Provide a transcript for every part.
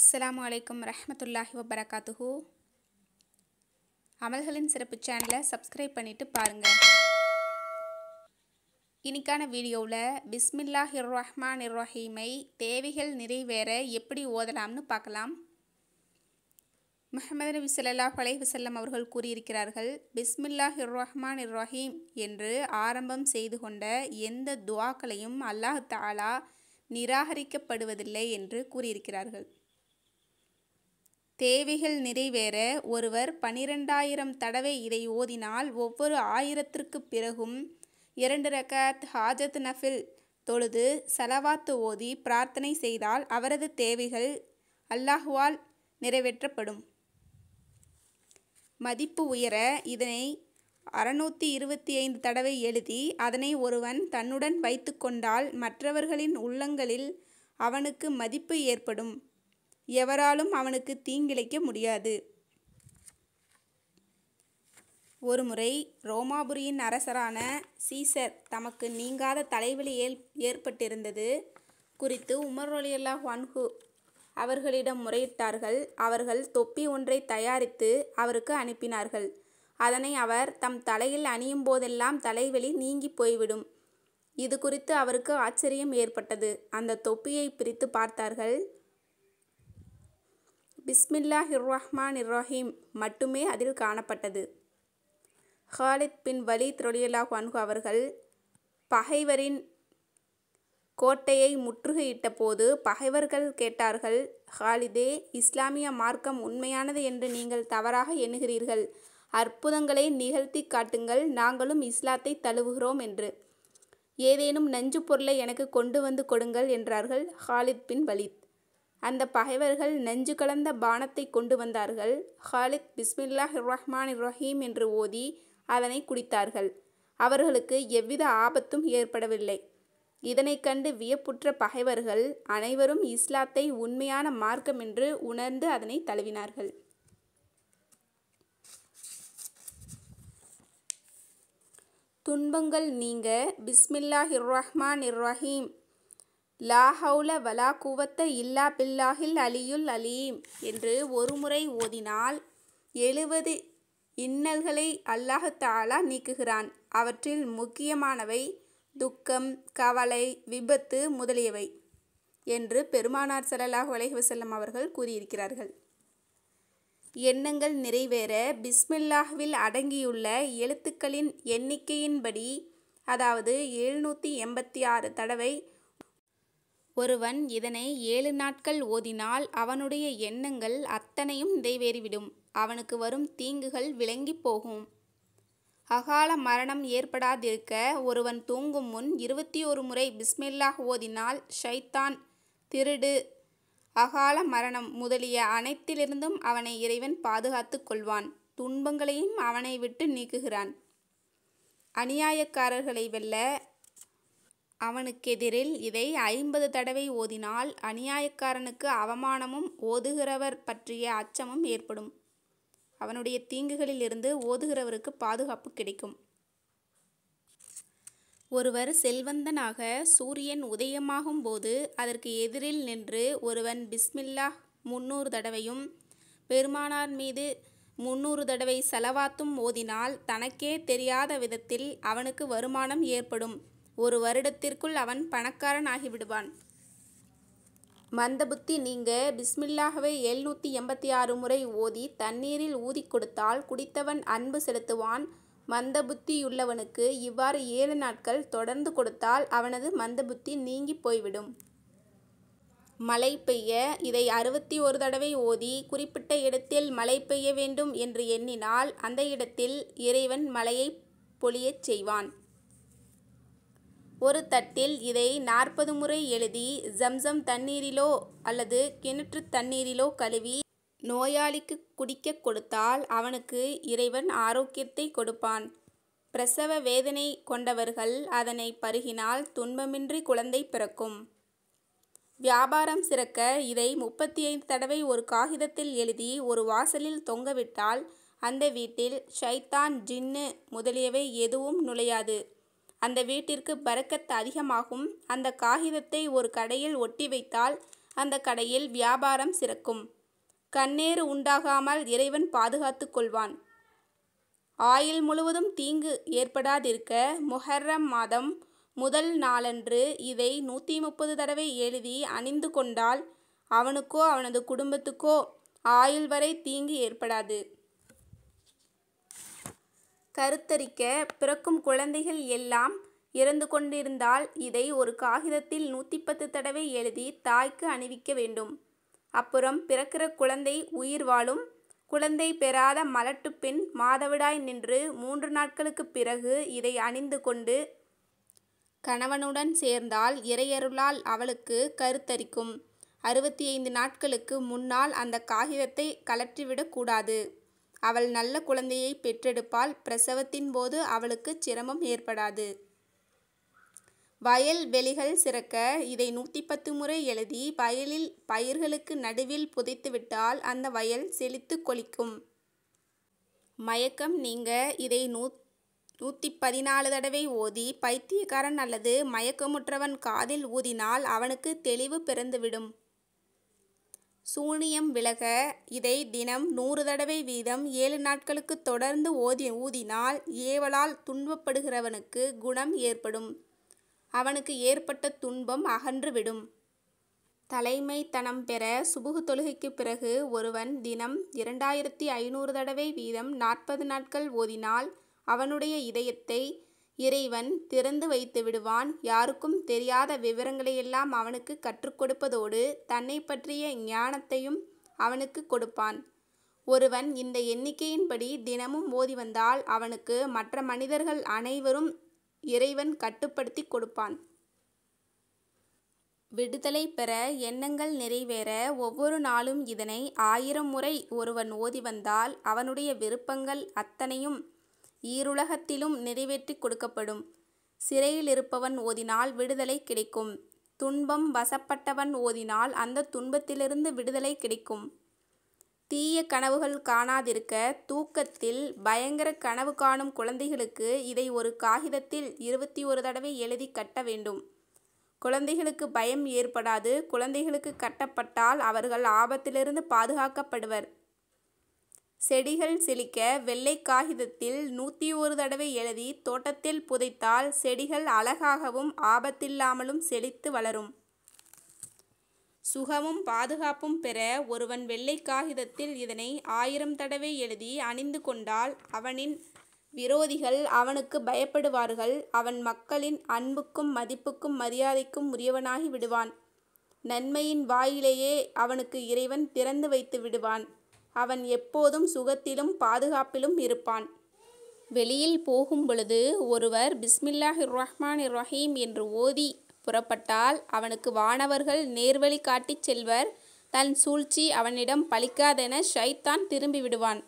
அஸ்லாம் வலைக்கம் ரஹமத்துல்லாஹி வபரகாத்துஹு அமல்களின் சிறப்பு சேனலை சப்ஸ்கிரைப் பண்ணிவிட்டு பாருங்கள் இன்றைக்கான வீடியோவில் பிஸ்மில்லா ஹிர் ரஹ்மான் ரஹீமை தேவைகள் நிறைவேற எப்படி ஓதலாம்னு பார்க்கலாம் முகமது நபி சொல்லல்லா பலை அவர்கள் கூறியிருக்கிறார்கள் பிஸ்மில்லாஹிர் ரஹ்மான் இர்ரஹீம் என்று ஆரம்பம் செய்து கொண்ட எந்த துவாக்களையும் அல்லாஹ் தாலா நிராகரிக்கப்படுவதில்லை என்று கூறியிருக்கிறார்கள் தேவைகள் நிறைவேற ஒருவர் பனிரெண்டாயிரம் தடவை இதை ஓதினால் ஒவ்வொரு ஆயிரத்திற்கு பிறகும் இரண்டு ரகத் ஹாஜத் நஃபில் தொழுது சலவாத்து ஓதி பிரார்த்தனை செய்தால் அவரது தேவைகள் அல்லாஹுவால் நிறைவேற்றப்படும் மதிப்பு உயர இதனை அறுநூற்றி இருபத்தி ஐந்து தடவை எழுதி அதனை ஒருவன் தன்னுடன் வைத்து கொண்டால் மற்றவர்களின் உள்ளங்களில் அவனுக்கு மதிப்பு ஏற்படும் எவராலும் அவனுக்கு தீங்கிழைக்க முடியாது ஒருமுறை ரோமாபுரியின் அரசரான சீசர் தமக்கு நீங்காத தலைவலி ஏற்பட்டிருந்தது குறித்து உமர் அலியல்லா ஹன்ஹு அவர்களிடம் முறையிட்டார்கள் அவர்கள் தொப்பி ஒன்றை தயாரித்து அவருக்கு அனுப்பினார்கள் அதனை அவர் தம் தலையில் அணியும் போதெல்லாம் தலைவலி நீங்கி போய்விடும் இது குறித்து அவருக்கு ஆச்சரியம் ஏற்பட்டது அந்த தொப்பியை பிரித்து பார்த்தார்கள் பிஸ்மில்லா ஹிர்ரஹ்மான் இர்ரஹீம் மட்டுமே அதில் காணப்பட்டது ஹாலித் பின் வலி ரொலியல்லாஹ் அன்ஹு அவர்கள் பகைவரின் கோட்டையை முற்றுகையிட்ட போது பகைவர்கள் கேட்டார்கள் ஹாலிதே இஸ்லாமிய மார்க்கம் உண்மையானது என்று நீங்கள் தவறாக எண்ணுகிறீர்கள் அற்புதங்களை நிகழ்த்தி காட்டுங்கள் நாங்களும் இஸ்லாத்தை தழுவுகிறோம் என்று ஏதேனும் நஞ்சு பொருளை எனக்கு கொண்டு வந்து கொடுங்கள் என்றார்கள் ஹாலித் பின் வலித் அந்த பகைவர்கள் நெஞ்சு கலந்த பானத்தை கொண்டு வந்தார்கள் ஹாலித் பிஸ்மில்லாஹ் ரஹ்மான் ரஹீம் என்று ஓதி அதனை குடித்தார்கள் அவர்களுக்கு எவ்வித ஆபத்தும் ஏற்படவில்லை இதனைக் கண்டு வியப்புற்ற பகைவர்கள் அனைவரும் இஸ்லாத்தை உண்மையான மார்க்கம் என்று உணர்ந்து அதனை தழுவினார்கள் துன்பங்கள் நீங்க பிஸ்மில்லாஹ் ரஹ்மான் இர்ரஹீம் லாஹௌல வலா குவத்த இல்லா பில்லாஹில் அலியுல் அலீம் என்று ஒருமுறை ஓதினால் எழுவது இன்னல்களை அல்லாஹாலா தாலா நீக்குகிறான் அவற்றில் முக்கியமானவை துக்கம் கவலை விபத்து முதலியவை என்று பெருமானார் சல்லாஹ் அலைஹுசல்லம் அவர்கள் கூறியிருக்கிறார்கள் எண்ணங்கள் நிறைவேற பிஸ்மில்லாஹுவில் அடங்கியுள்ள எழுத்துக்களின் எண்ணிக்கையின்படி அதாவது எழுநூற்றி எண்பத்தி ஆறு தடவை ஒருவன் இதனை ஏழு நாட்கள் ஓதினால் அவனுடைய எண்ணங்கள் அத்தனையும் நிறைவேறிவிடும் அவனுக்கு வரும் தீங்குகள் விளங்கி போகும் அகால மரணம் ஏற்படாதிருக்க ஒருவன் தூங்கும் முன் இருபத்தி ஒரு முறை பிஸ்மில்லாஹ் ஓதினால் ஷைத்தான் திருடு அகால மரணம் முதலிய அனைத்திலிருந்தும் அவனை இறைவன் பாதுகாத்து கொள்வான் துன்பங்களையும் அவனை விட்டு நீக்குகிறான் அநியாயக்காரர்களை வெல்ல அவனுக்கெதிரில் இதை ஐம்பது தடவை ஓதினால் அநியாயக்காரனுக்கு அவமானமும் ஓதுகிறவர் பற்றிய அச்சமும் ஏற்படும் அவனுடைய தீங்குகளிலிருந்து ஓதுகிறவருக்கு பாதுகாப்பு கிடைக்கும் ஒருவர் செல்வந்தனாக சூரியன் உதயமாகும் போது அதற்கு எதிரில் நின்று ஒருவன் பிஸ்மில்லா முன்னூறு தடவையும் பெருமானார் மீது முன்னூறு தடவை செலவாத்தும் ஓதினால் தனக்கே தெரியாத விதத்தில் அவனுக்கு வருமானம் ஏற்படும் ஒரு வருடத்திற்குள் அவன் பணக்காரன் ஆகிவிடுவான் மந்தபுத்தி நீங்க பிஸ்மில்லாகவே எழுநூற்றி எண்பத்தி ஆறு முறை ஓதி தண்ணீரில் ஊதி கொடுத்தால் குடித்தவன் அன்பு செலுத்துவான் மந்தபுத்தியுள்ளவனுக்கு இவ்வாறு ஏழு நாட்கள் தொடர்ந்து கொடுத்தால் அவனது மந்தபுத்தி நீங்கி போய்விடும் மழை பெய்ய இதை அறுபத்தி ஒரு தடவை ஓதி குறிப்பிட்ட இடத்தில் மழை பெய்ய வேண்டும் என்று எண்ணினால் அந்த இடத்தில் இறைவன் மழையை பொழியச் செய்வான் ஒரு தட்டில் இதை நாற்பது முறை எழுதி ஜம்சம் தண்ணீரிலோ அல்லது கிணற்று தண்ணீரிலோ கழுவி நோயாளிக்கு குடிக்க கொடுத்தால் அவனுக்கு இறைவன் ஆரோக்கியத்தை கொடுப்பான் பிரசவ வேதனை கொண்டவர்கள் அதனை பருகினால் துன்பமின்றி குழந்தை பிறக்கும் வியாபாரம் சிறக்க இதை முப்பத்தி ஐந்து தடவை ஒரு காகிதத்தில் எழுதி ஒரு வாசலில் தொங்கவிட்டால் அந்த வீட்டில் ஷைத்தான் ஜின்னு முதலியவை எதுவும் நுழையாது அந்த வீட்டிற்கு பறக்கத் அதிகமாகும் அந்த காகிதத்தை ஒரு கடையில் ஒட்டி வைத்தால் அந்த கடையில் வியாபாரம் சிறக்கும் கண்ணேறு உண்டாகாமல் இறைவன் பாதுகாத்து கொள்வான் ஆயில் முழுவதும் தீங்கு ஏற்படாதிருக்க முஹர்ரம் மாதம் முதல் நாளன்று இதை நூற்றி முப்பது தடவை எழுதி அணிந்து கொண்டால் அவனுக்கோ அவனது குடும்பத்துக்கோ ஆயுள் வரை தீங்கு ஏற்படாது கருத்தரிக்க பிறக்கும் குழந்தைகள் எல்லாம் இறந்து கொண்டிருந்தால் இதை ஒரு காகிதத்தில் நூற்றி பத்து தடவை எழுதி தாய்க்கு அணிவிக்க வேண்டும் அப்புறம் பிறக்கிற குழந்தை உயிர் வாழும் குழந்தை பெறாத மலட்டு பெண் மாதவிடாய் நின்று மூன்று நாட்களுக்கு பிறகு இதை அணிந்து கொண்டு கணவனுடன் சேர்ந்தால் இறையருளால் அவளுக்கு கருத்தரிக்கும் அறுபத்தி ஐந்து நாட்களுக்கு முன்னால் அந்த காகிதத்தை கலற்றிவிடக்கூடாது அவள் நல்ல குழந்தையை பெற்றெடுப்பால் பிரசவத்தின் போது அவளுக்கு சிரமம் ஏற்படாது வயல் வெளிகள் சிறக்க இதை நூற்றி பத்து முறை எழுதி வயலில் பயிர்களுக்கு நடுவில் புதைத்துவிட்டால் அந்த வயல் செழித்து கொளிக்கும் மயக்கம் நீங்க இதை நூ நூற்றி பதினாலு தடவை ஓதி பைத்தியக்காரன் அல்லது மயக்கமுற்றவன் காதில் ஊதினால் அவனுக்கு தெளிவு பிறந்துவிடும் சூனியம் விலக இதை தினம் நூறு தடவை வீதம் ஏழு நாட்களுக்கு தொடர்ந்து ஓதி ஊதினால் ஏவலால் துன்பப்படுகிறவனுக்கு குணம் ஏற்படும் அவனுக்கு ஏற்பட்ட துன்பம் அகன்றுவிடும் தலைமை தனம் பெற சுபுகு தொழுகைக்கு பிறகு ஒருவன் தினம் இரண்டாயிரத்தி ஐநூறு தடவை வீதம் நாற்பது நாட்கள் ஓதினால் அவனுடைய இதயத்தை இறைவன் திறந்து வைத்து விடுவான் யாருக்கும் தெரியாத விவரங்களையெல்லாம் அவனுக்கு கற்றுக் கொடுப்பதோடு தன்னை பற்றிய ஞானத்தையும் அவனுக்கு கொடுப்பான் ஒருவன் இந்த எண்ணிக்கையின்படி தினமும் ஓதி வந்தால் அவனுக்கு மற்ற மனிதர்கள் அனைவரும் இறைவன் கட்டுப்படுத்தி கொடுப்பான் விடுதலை பெற எண்ணங்கள் நிறைவேற ஒவ்வொரு நாளும் இதனை ஆயிரம் முறை ஒருவன் ஓதி வந்தால் அவனுடைய விருப்பங்கள் அத்தனையும் ஈருலகத்திலும் நிறைவேற்றி கொடுக்கப்படும். சிறையில் இருப்பவன் ஓதினால் விடுதலை கிடைக்கும். துன்பம் வசப்பட்டவன் ஓதினால் அந்த துன்பத்திலிருந்து விடுதலை கிடைக்கும். தீய கனவுகள் காணாதிருக்க தூக்கத்தில் பயங்கர கனவு காணும் குழந்தைகளுக்கு இதை ஒரு காகிதத்தில் இருபத்தி ஒரு தடவை எழுதிக் கட்ட வேண்டும். குழந்தைகளுக்கு பயம் ஏற்படாது. குழந்தைகளுக்குக் கட்டப்பட்டால் அவர்கள் ஆபத்திலிருந்து பாதுகாக்கப்படுவர். செடிகள் செழிக்க வெள்ளை காகிதத்தில் நூற்றி ஒரு தடவை எழுதி தோட்டத்தில் புதைத்தால் செடிகள் அழகாகவும் ஆபத்தில்லாமலும் செழித்து வளரும் சுகமும் பாதுகாப்பும் பெற ஒருவன் வெள்ளை காகிதத்தில் இதனை ஆயிரம் தடவை எழுதி அணிந்து கொண்டால் அவனின் விரோதிகள் அவனுக்கு பயப்படுவார்கள் அவன் மக்களின் அன்புக்கும் மதிப்புக்கும் மரியாதைக்கும் உரியவனாகி விடுவான் நன்மையின் வாயிலேயே அவனுக்கு இறைவன் திறந்து வைத்து விடுவான் அவன் எப்போதும் சுகத்திலும் பாதுகாப்பிலும் இருப்பான் வெளியில் போகும் பொழுது ஒருவர் பிஸ்மில்லாஹி ரஹ்மான் ரஹீம் என்று ஓதி புறப்பட்டால் அவனுக்கு வானவர்கள் நேர்வழி காட்டிச் செல்வர் தன் சூழ்ச்சி அவனிடம் பலிக்காதென ஷைத்தான் திரும்பி விடுவான்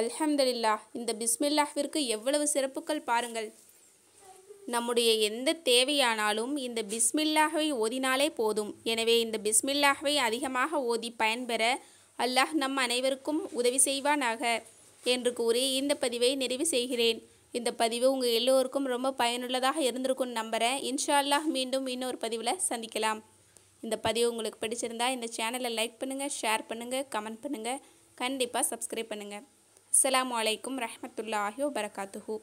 அல்ஹம்துலில்லா இந்த பிஸ்மில்லாஹிற்கு எவ்வளவு சிறப்புகள் பாருங்கள் நம்முடைய எந்த தேவையானாலும் இந்த பிஸ்மில்லாஹை ஓதினாலே போதும் எனவே இந்த பிஸ்மில்லாஹை அதிகமாக ஓதி பயன்பெற அல்லாஹ் நம் அனைவருக்கும் உதவி செய்வானாக என்று கூறி இந்த பதிவை நிறைவு செய்கிறேன் இந்த பதிவு உங்கள் எல்லோருக்கும் ரொம்ப பயனுள்ளதாக இருந்திருக்கும்னு நம்புகிறேன் இன்ஷா அல்லாஹ் மீண்டும் இன்னொரு பதிவில் சந்திக்கலாம் இந்த பதிவு உங்களுக்கு பிடிச்சிருந்தா இந்த சேனலை லைக் பண்ணுங்கள் ஷேர் பண்ணுங்கள் கமெண்ட் பண்ணுங்கள் கண்டிப்பாக சப்ஸ்கிரைப் பண்ணுங்கள் அஸ்லாம் வலைக்கம் ரஹமத்துல்லாஹி வரகாத்துஹூ